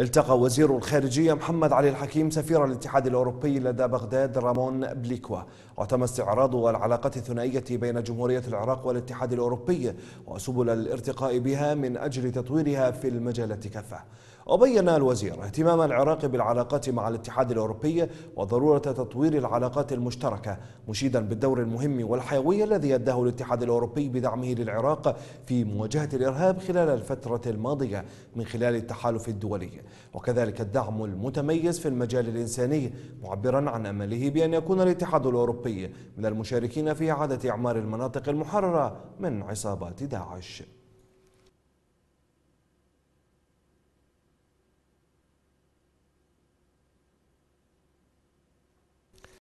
التقى وزير الخارجية محمد علي الحكيم سفير الاتحاد الأوروبي لدى بغداد رامون بليكوا وتم استعراض العلاقات الثنائية بين جمهورية العراق والاتحاد الأوروبي وسبل الارتقاء بها من أجل تطويرها في المجالات كافة وبين الوزير اهتمام العراق بالعلاقات مع الاتحاد الأوروبي وضرورة تطوير العلاقات المشتركة مشيدا بالدور المهم والحيوي الذي أداه الاتحاد الأوروبي بدعمه للعراق في مواجهة الإرهاب خلال الفترة الماضية من خلال التحالف الدولي وكذلك الدعم المتميز في المجال الإنساني معبرا عن أمله بأن يكون الاتحاد الأوروبي من المشاركين في إعادة إعمار المناطق المحررة من عصابات داعش